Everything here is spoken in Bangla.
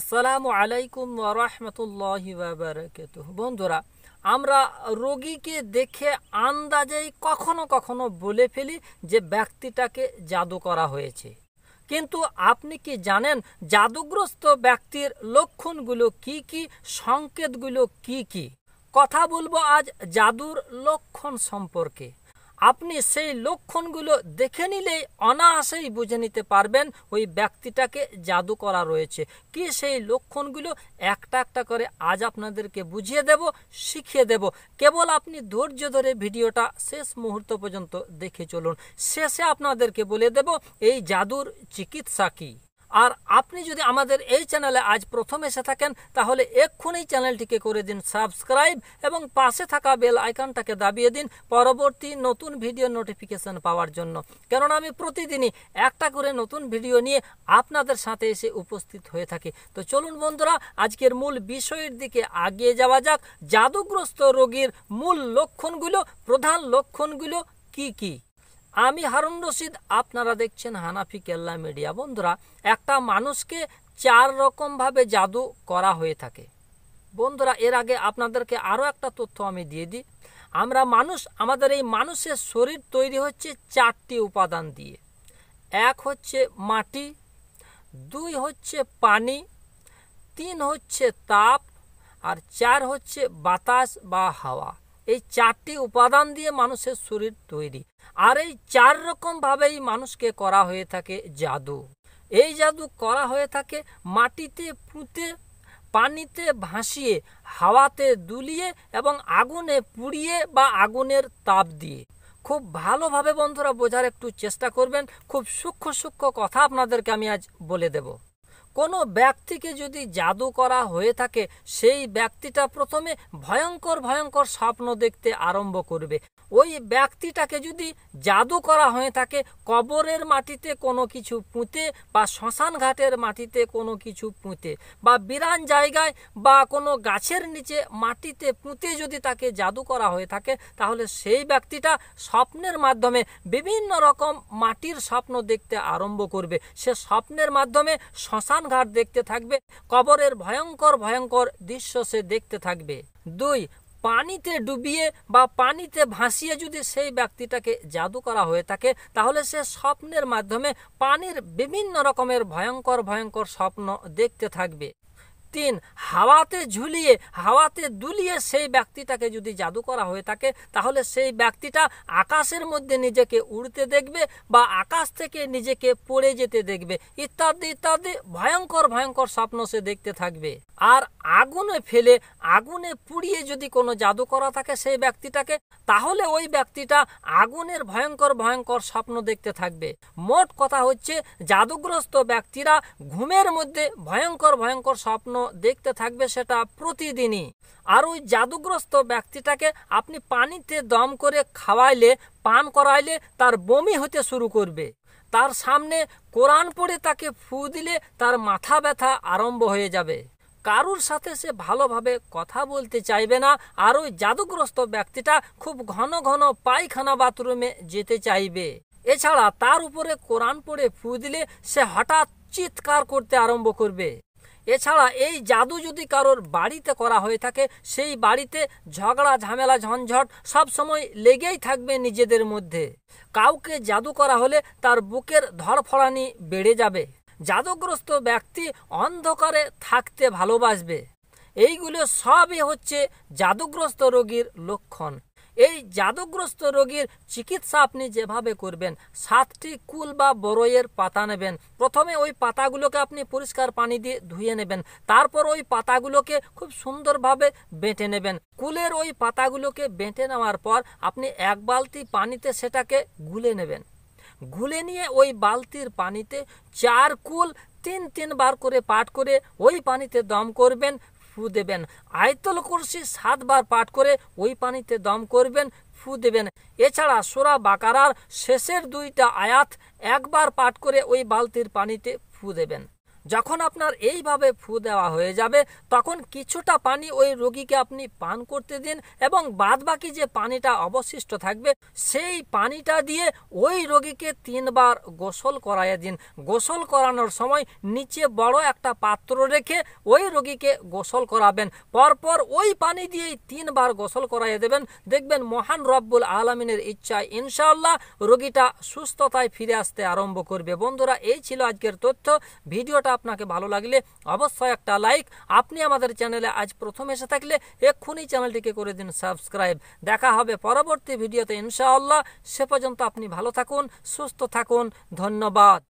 আসসালামু আলাইকুম ওরহমতুল্লাহি বাবরাকাত বন্ধুরা আমরা রোগীকে দেখে আন্দাজেই কখনো কখনো বলে ফেলি যে ব্যক্তিটাকে জাদু করা হয়েছে কিন্তু আপনি কি জানেন জাদুগ্রস্ত ব্যক্তির লক্ষণগুলো কি কি সংকেতগুলো কি কি কথা বলবো আজ জাদুর লক্ষণ সম্পর্কে আপনি সেই লক্ষণগুলো দেখে নিলেই অনায়াসেই বুঝে নিতে পারবেন ওই ব্যক্তিটাকে জাদু করা রয়েছে কি সেই লক্ষণগুলো একটা একটা করে আজ আপনাদেরকে বুঝিয়ে দেব শিখিয়ে দেব কেবল আপনি ধৈর্য ধরে ভিডিওটা শেষ মুহূর্ত পর্যন্ত দেখে চলুন শেষে আপনাদেরকে বলে দেব এই জাদুর চিকিৎসা কী আর আপনি যদি আমাদের এই চ্যানেলে আজ প্রথম এসে থাকেন তাহলে এক্ষুনি চ্যানেলটিকে করে দিন সাবস্ক্রাইব এবং পাশে থাকা বেল আইকনটাকে দাবিয়ে দিন পরবর্তী নতুন ভিডিও নোটিফিকেশন পাওয়ার জন্য কেননা আমি প্রতিদিনই একটা করে নতুন ভিডিও নিয়ে আপনাদের সাথে এসে উপস্থিত হয়ে থাকি তো চলুন বন্ধুরা আজকের মূল বিষয়ের দিকে আগিয়ে যাওয়া যাক জাদুগ্রস্ত রোগীর মূল লক্ষণগুলো প্রধান লক্ষণগুলো কি কি আমি হারুন রশিদ আপনারা দেখছেন হানাফি কেল্লা মিডিয়া বন্ধুরা একটা মানুষকে চার রকমভাবে জাদু করা হয়ে থাকে বন্ধুরা এর আগে আপনাদেরকে আরও একটা তথ্য আমি দিয়ে দিই আমরা মানুষ আমাদের এই মানুষের শরীর তৈরি হচ্ছে চারটি উপাদান দিয়ে এক হচ্ছে মাটি দুই হচ্ছে পানি তিন হচ্ছে তাপ আর চার হচ্ছে বাতাস বা হাওয়া এই চারটি উপাদান দিয়ে মানুষের শরীর তৈরি আর এই চার রকমভাবেই মানুষকে করা হয়ে থাকে জাদু এই জাদু করা হয়ে থাকে মাটিতে পুঁতে পানিতে ভাসিয়ে হাওয়াতে দুলিয়ে এবং আগুনে পুড়িয়ে বা আগুনের তাপ দিয়ে খুব ভালোভাবে বন্ধুরা বোঝার একটু চেষ্টা করবেন খুব সূক্ষ্ম সূক্ষ্ম কথা আপনাদেরকে আমি আজ বলে দেব কোনো ব্যক্তিকে যদি জাদু করা হয়ে থাকে সেই ব্যক্তিটা প্রথমে ভয়ঙ্কর ভয়ঙ্কর স্বপ্ন দেখতে আরম্ভ করবে ওই ব্যক্তিটাকে যদি জাদু করা হয়ে থাকে কবরের মাটিতে কোনো কিছু পুঁতে বা শ্মশান ঘাটের মাটিতে কোনো কিছু পুঁতে বা বিরান জায়গায় বা কোনো গাছের নিচে মাটিতে পুঁতে যদি তাকে জাদু করা হয়ে থাকে তাহলে সেই ব্যক্তিটা স্বপ্নের মাধ্যমে বিভিন্ন রকম মাটির স্বপ্ন দেখতে আরম্ভ করবে সে স্বপ্নের মাধ্যমে শ্মশান ঘাট দেখতে থাকবে কবরের ভয়ঙ্কর ভয়ঙ্কর দৃশ্য সে দেখতে থাকবে দুই পানিতে ডুবিয়ে বা পানিতে ভাসিয়ে যদি সেই ব্যক্তিটাকে জাদু করা হয়ে থাকে তাহলে সে স্বপ্নের মাধ্যমে পানির বিভিন্ন রকমের ভয়ঙ্কর ভয়ঙ্কর স্বপ্ন দেখতে থাকবে তিন হাওয়াতে ঝুলিয়ে হাওয়াতে দুলিয়ে সেই ব্যক্তিটাকে যদি জাদু করা হয়ে থাকে তাহলে সেই ব্যক্তিটা আকাশের মধ্যে নিজেকে উড়তে দেখবে বা আকাশ থেকে নিজেকে পড়ে যেতে দেখবে ইত্যাদি ইত্যাদি ভয়ঙ্কর ভয়ঙ্কর স্বপ্ন সে দেখতে থাকবে আর আগুনে ফেলে আগুনে পুড়িয়ে যদি কোনো জাদু করা থাকে সেই ব্যক্তিটাকে তাহলে ওই ব্যক্তিটা আগুনের ভয়ঙ্কর ভয়ঙ্কর স্বপ্ন দেখতে থাকবে মোট কথা হচ্ছে জাদুগ্রস্ত ব্যক্তিরা ঘুমের মধ্যে ভয়ঙ্কর ভয়ঙ্কর স্বপ্ন দেখতে থাকবে সেটা প্রতিদিনই আর ওই জাদুগ্রস্ত ব্যক্তিটাকে আপনি পানিতে দম করে খাওয়াইলে পান করাইলে তার বমি হতে শুরু করবে তার সামনে কোরআন পড়ে তাকে ফু দিলে তার মাথা ব্যথা আরম্ভ হয়ে যাবে কারুর সাথে সে ভালোভাবে কথা বলতে চাইবে না আর ওই জাদুগ্রস্ত ব্যক্তিটা খুব ঘন ঘন পায়খানা বাথরুমে যেতে চাইবে এছাড়া তার উপরে কোরআন পড়ে ফু দিলে সে হঠাৎ চিৎকার করতে আরম্ভ করবে এছাড়া এই জাদু যদি কারোর বাড়িতে করা হয়ে থাকে সেই বাড়িতে ঝগড়া ঝামেলা ঝঞ্ঝট সবসময় লেগেই থাকবে নিজেদের মধ্যে কাউকে জাদু করা হলে তার বুকের ধরফড়ানি বেড়ে যাবে জাদুগ্রস্ত ব্যক্তি অন্ধকারে থাকতে ভালোবাসবে এইগুলো সবই হচ্ছে জাদুগ্রস্ত রোগীর লক্ষণ এই জাদুগ্রস্ত রোগীর চিকিৎসা আপনি যেভাবে করবেন সাতটি কুল বা বরয়ের পাতা নেবেন প্রথমে ওই পাতাগুলোকে আপনি পরিষ্কার পানি দিয়ে ধুয়ে নেবেন তারপর ওই পাতাগুলোকে খুব সুন্দরভাবে বেঁটে নেবেন কুলের ওই পাতাগুলোকে বেঁটে নেওয়ার পর আপনি এক বালতি পানিতে সেটাকে গুলে নেবেন গুলে নিয়ে ওই বালতির পানিতে চার কুল তিন তিনবার করে পাট করে ওই পানিতে দম করবেন ফু দেবেন আয়তল কুরসি সাতবার পাঠ করে ওই পানিতে দম করবেন ফু দেবেন এছাড়া সোরা বাকারার শেষের দুইটা আয়াত একবার পাঠ করে ওই বালতির পানিতে ফু দেবেন যখন আপনার এইভাবে ফু দেওয়া হয়ে যাবে তখন কিছুটা পানি ওই রোগীকে আপনি পান করতে দিন এবং বাদবাকি যে পানিটা অবশিষ্ট থাকবে সেই পানিটা দিয়ে ওই রোগীকে তিনবার গোসল করাইয়া দিন গোসল করানোর সময় নিচে বড় একটা পাত্র রেখে ওই রোগীকে গোসল করাবেন পরপর ওই পানি দিয়েই তিনবার গোসল করাইয়া দেবেন দেখবেন মহান রব্বুল আলমিনের ইচ্ছায় ইনশাআল্লাহ রোগীটা সুস্থতায় ফিরে আসতে আরম্ভ করবে বন্ধুরা এই ছিল আজকের তথ্য ভিডিওটা আপনাকে ভালো লাগলে অবশ্যই একটা লাইক আপনি আমাদের চ্যানেলে আজ প্রথম এসে থাকলে এক্ষুনি চ্যানেলটিকে করে দিন সাবস্ক্রাইব দেখা হবে পরবর্তী ভিডিওতে ইনশাআল্লাহ সে পর্যন্ত আপনি ভালো থাকুন সুস্থ থাকুন ধন্যবাদ